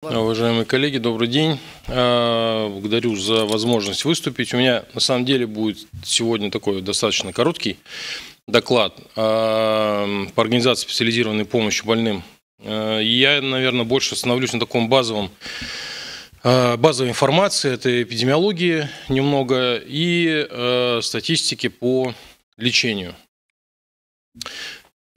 Уважаемые коллеги, добрый день. А, благодарю за возможность выступить. У меня на самом деле будет сегодня такой достаточно короткий доклад а, по организации специализированной помощи больным. А, я, наверное, больше остановлюсь на таком базовом базовой информации, это эпидемиологии немного и статистики по лечению.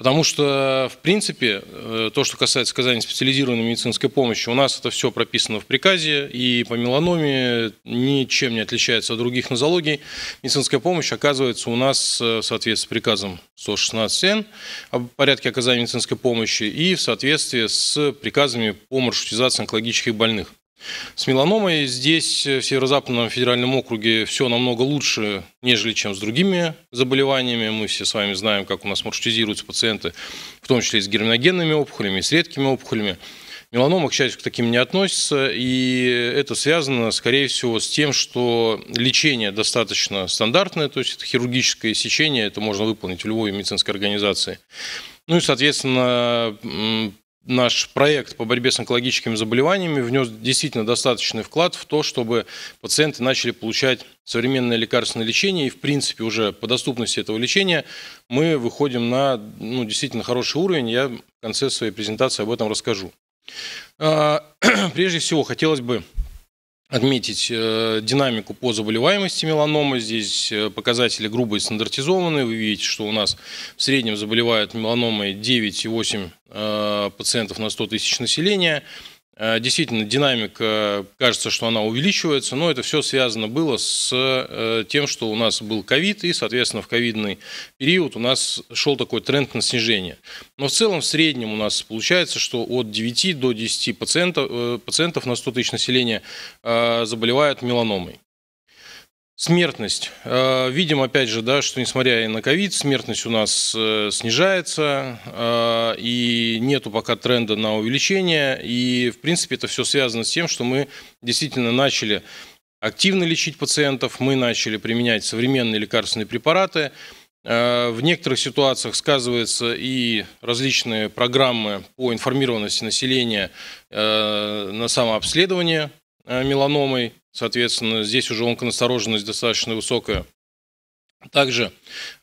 Потому что, в принципе, э, то, что касается оказания специализированной медицинской помощи, у нас это все прописано в приказе, и по меланоме ничем не отличается от других нозологий. Медицинская помощь оказывается у нас э, в соответствии с приказом 116Н о порядке оказания медицинской помощи и в соответствии с приказами по маршрутизации онкологических больных. С меланомой здесь, э, в Северо-Западном федеральном округе, все намного лучше, нежели чем с другими заболеваниями. Мы все с вами знаем, как у нас маршрутизируются пациенты, в том числе и с герминогенными опухолями, и с редкими опухолями. Меланома, к счастью, к таким не относится, и это связано, скорее всего, с тем, что лечение достаточно стандартное, то есть это хирургическое сечение, это можно выполнить в любой медицинской организации. Ну и, соответственно, наш проект по борьбе с онкологическими заболеваниями внес действительно достаточный вклад в то, чтобы пациенты начали получать современное лекарственное лечение. И, в принципе, уже по доступности этого лечения мы выходим на ну, действительно хороший уровень. Я в конце своей презентации об этом расскажу. А, прежде всего, хотелось бы отметить э, динамику по заболеваемости меланомы. Здесь э, показатели грубо стандартизованы. Вы видите, что у нас в среднем заболевают меланомой 9,8 э, пациентов на 100 тысяч населения – Э, действительно, динамика, э, кажется, что она увеличивается, но это все связано было с э, тем, что у нас был ковид, и, соответственно, в ковидный период у нас шел такой тренд на снижение. Но в целом, в среднем у нас получается, что от 9 до 10 пациентов, пациентов на 100 тысяч населения заболевают меланомой. Смертность. Э, видим, опять же, да, что несмотря и на ковид, смертность у нас э, снижается, э, и нету пока тренда на увеличение. И, в принципе, это все связано с тем, что мы действительно начали активно лечить пациентов, мы начали применять современные лекарственные препараты. В некоторых ситуациях сказываются и различные программы по информированности населения на самообследование меланомой, Соответственно, здесь уже онконастороженность достаточно высокая. Также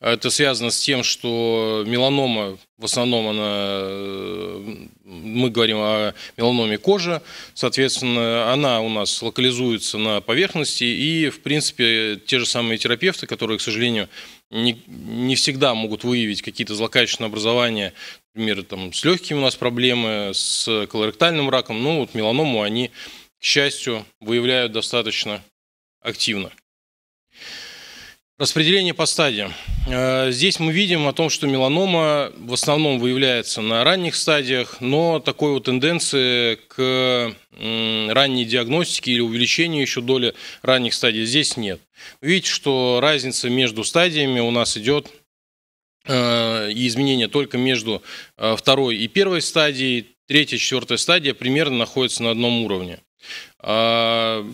э, это связано с тем, что меланома, в основном она, э, мы говорим о меланоме кожи, соответственно, она у нас локализуется на поверхности, и, в принципе, те же самые терапевты, которые, к сожалению, не, не всегда могут выявить какие-то злокачественные образования, например, там, с легкими у нас проблемы, с колоректальным раком, ну вот меланому они к счастью, выявляют достаточно активно. Распределение по стадиям. Э, здесь мы видим о том, что меланома в основном выявляется на ранних стадиях, но такой вот тенденции к ранней диагностике или увеличению еще доли ранних стадий здесь нет. Видите, что разница между стадиями у нас идет э, и изменения только между э, второй и первой стадией, третья, четвертая стадия примерно находятся на одном уровне. А,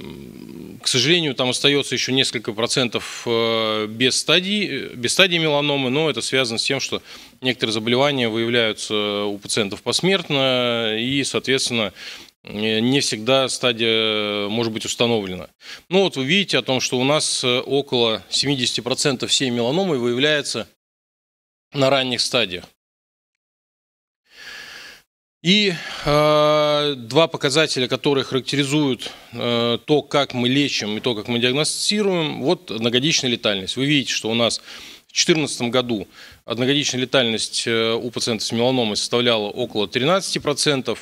к сожалению, там остается еще несколько процентов э, без стадии, э, без стадии меланомы, но это связано с тем, что некоторые заболевания выявляются у пациентов посмертно и, соответственно, не всегда стадия э, может быть установлена. Ну вот вы видите о том, что у нас около 70% всей меланомы выявляется на ранних стадиях. И э, два показателя, которые характеризуют э, то, как мы лечим и то, как мы диагностируем, вот одногодичная летальность. Вы видите, что у нас в 2014 году одногодичная летальность э, у пациентов с меланомой составляла около 13%.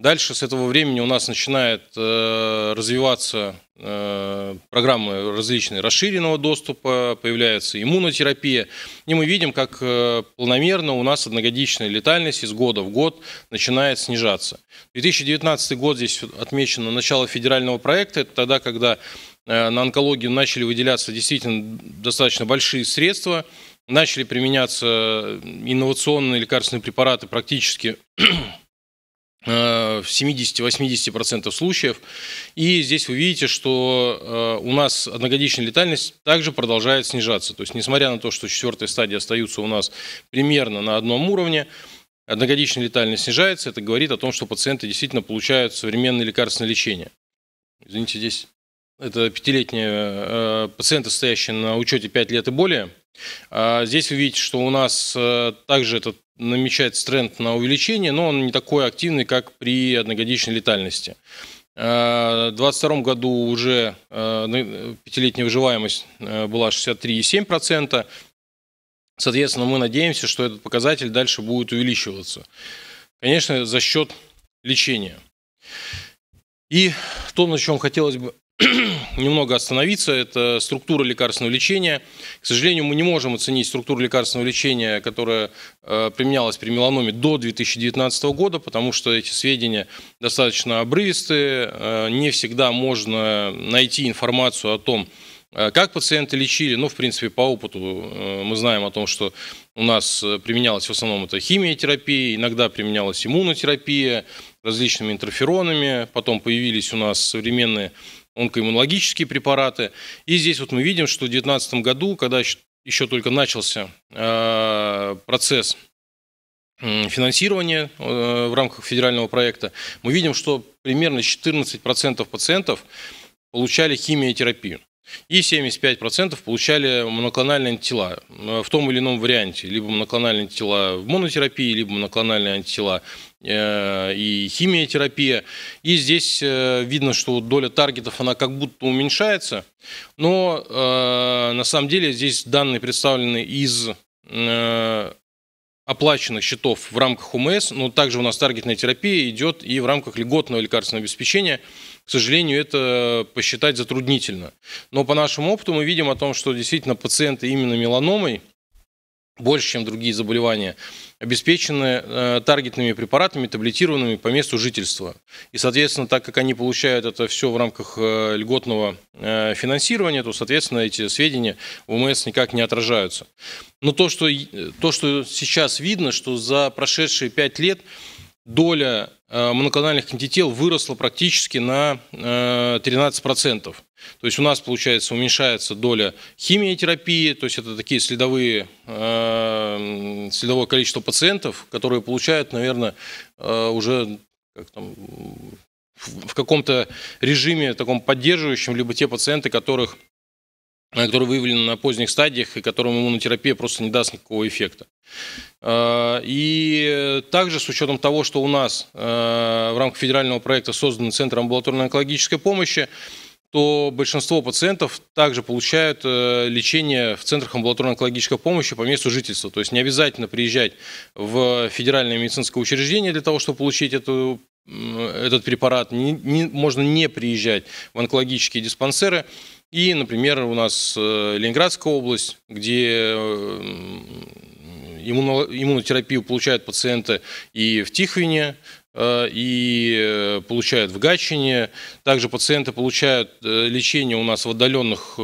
Дальше с этого времени у нас начинает э, развиваться э, программы различные расширенного доступа, появляется иммунотерапия, и мы видим, как э, планомерно у нас одногодичная летальность из года в год начинает снижаться. 2019 год здесь отмечено начало федерального проекта, это тогда, когда э, на онкологию начали выделяться действительно достаточно большие средства, начали применяться э, инновационные лекарственные препараты практически Э, в 70-80% случаев. И здесь вы видите, что э, у нас одногодичная летальность также продолжает снижаться. То есть, несмотря на то, что четвертая стадия остаются у нас примерно на одном уровне, одногодичная летальность снижается. Это говорит о том, что пациенты действительно получают современное лекарственное лечение. Извините, здесь это пятилетние э, пациенты, стоящие на учете 5 лет и более. А здесь вы видите, что у нас также этот намечается тренд на увеличение, но он не такой активный, как при одногодичной летальности. А, в 2022 году уже а, пятилетняя выживаемость а, была 63,7%. Соответственно, мы надеемся, что этот показатель дальше будет увеличиваться. Конечно, за счет лечения. И то, на чем хотелось бы немного остановиться. Это структура лекарственного лечения. К сожалению, мы не можем оценить структуру лекарственного лечения, которая э, применялась при меланоме до 2019 года, потому что эти сведения достаточно обрывистые. Э, не всегда можно найти информацию о том, э, как пациенты лечили, ну, в принципе, по опыту мы знаем о том, что у нас применялась в основном это химиотерапия, иногда применялась иммунотерапия, различными интерферонами, потом появились у нас современные онкоиммунологические препараты. И здесь вот мы видим, что в 2019 году, когда еще только начался э, процесс финансирования э, в рамках федерального проекта, мы видим, что примерно 14% пациентов получали химиотерапию. И 75% получали моноклональные антитела э, в том или ином варианте. Либо моноклональные антитела в монотерапии, либо моноклональные антитела э, и химиотерапия. И здесь э, видно, что доля таргетов, она как будто уменьшается. Но на самом деле здесь данные представлены из оплаченных счетов в рамках УМС, но также у нас таргетная терапия идет и в рамках льготного лекарственного обеспечения. К сожалению, это посчитать затруднительно. Но по нашему опыту мы видим о том, что действительно пациенты именно меланомой – больше, чем другие заболевания, обеспечены э, таргетными препаратами, таблетированными по месту жительства. И, соответственно, так как они получают это все в рамках э, льготного э, финансирования, то, соответственно, эти сведения в ОМС никак не отражаются. Но то, что, э, то, что сейчас видно, что за прошедшие пять лет доля э, моноканальных антител выросла практически на 13%. Э, то есть у нас, получается, уменьшается доля химиотерапии, то есть это такие следовые, э, следовое количество пациентов, которые получают, наверное, уже как там, в каком-то режиме таком поддерживающем, либо те пациенты, которых который выявлен на поздних стадиях и которому иммунотерапия просто не даст никакого эффекта. А, и также с учетом того, что у нас а, в рамках федерального проекта создан Центр амбулаторной онкологической помощи, то большинство пациентов также получают э, лечение в центрах амбулаторной онкологической помощи по месту жительства. То есть не обязательно приезжать в федеральное медицинское учреждение для того, чтобы получить эту, этот препарат. Не, не, можно не приезжать в онкологические диспансеры. И, например, у нас э, Ленинградская область, где э, иммунотерапию получают пациенты и в Тихвине, э, и получают в Гатчине. Также пациенты получают лечение у нас в отдаленных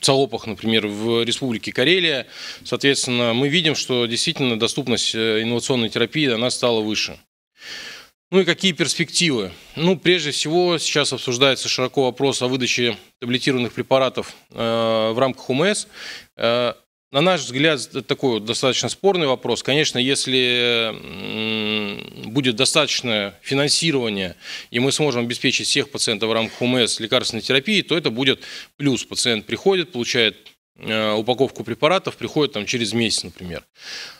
ЦАОПах, например, в Республике Карелия. Соответственно, мы видим, что действительно доступность инновационной терапии она стала выше. Ну и какие перспективы? Ну, прежде всего, сейчас обсуждается широко вопрос о выдаче таблетированных препаратов э, в рамках УМС. Э, на наш взгляд, такой достаточно спорный вопрос. Конечно, если будет достаточное финансирование, и мы сможем обеспечить всех пациентов в рамках УМС лекарственной терапии, то это будет плюс. Пациент приходит, получает Э, упаковку препаратов приходит там через месяц, например.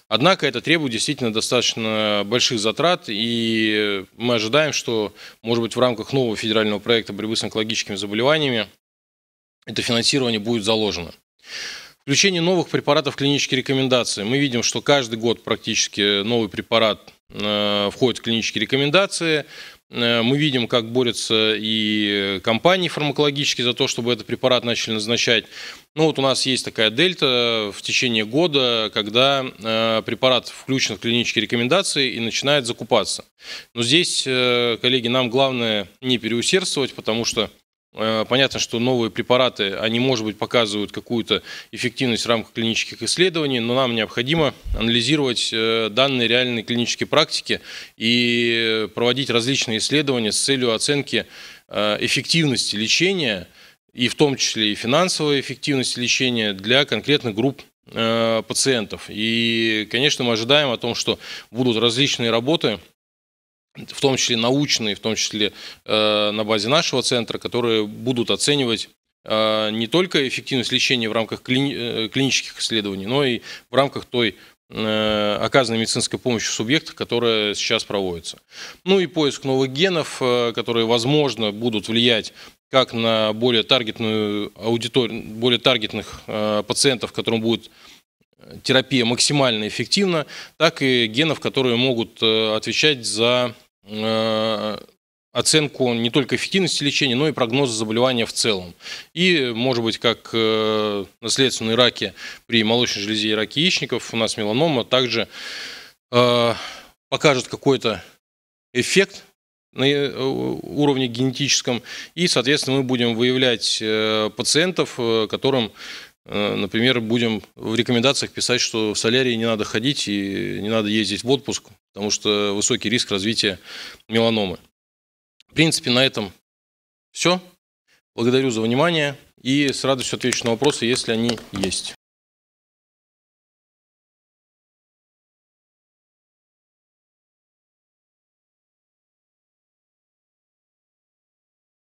Однако это требует действительно достаточно больших затрат, и мы ожидаем, что, может быть, в рамках нового федерального проекта борьбы с онкологическими заболеваниями это финансирование будет заложено. Включение новых препаратов в клинические рекомендации. Мы видим, что каждый год практически новый препарат э, входит в клинические рекомендации. Э, мы видим, как борются и компании фармакологические за то, чтобы этот препарат начали назначать. Ну вот у нас есть такая дельта в течение года, когда э, препарат включен в клинические рекомендации и начинает закупаться. Но здесь, э, коллеги, нам главное не переусердствовать, потому что Э, понятно, что новые препараты, они, может быть, показывают какую-то эффективность в рамках клинических исследований, но нам необходимо анализировать э, данные реальной клинической практики и проводить различные исследования с целью оценки э, эффективности лечения, и в том числе и финансовой эффективности лечения для конкретных групп пациентов. И, конечно, мы ожидаем о том, что будут различные работы в том числе научные, в том числе э, на базе нашего центра, которые будут оценивать э, не только эффективность лечения в рамках кли, э, клинических исследований, но и в рамках той оказанной медицинской помощи субъекта, которая сейчас проводится. Ну и поиск новых генов, которые, возможно, будут влиять как на более таргетную аудиторию, более таргетных пациентов, которым будет терапия максимально эффективна, так и генов, которые могут отвечать за Э, оценку не только эффективности лечения, но и прогноза заболевания в целом. И, может быть, как э, наследственные раки при молочной железе и раке яичников, у нас меланома также э, покажет какой-то эффект на уровне генетическом, и, соответственно, мы будем выявлять пациентов, которым, например, будем в рекомендациях писать, что в солярии не надо ходить и не надо ездить в отпуск, потому что высокий риск развития меланомы. В принципе, на этом все. Благодарю за внимание и с радостью отвечу на вопросы, если они есть.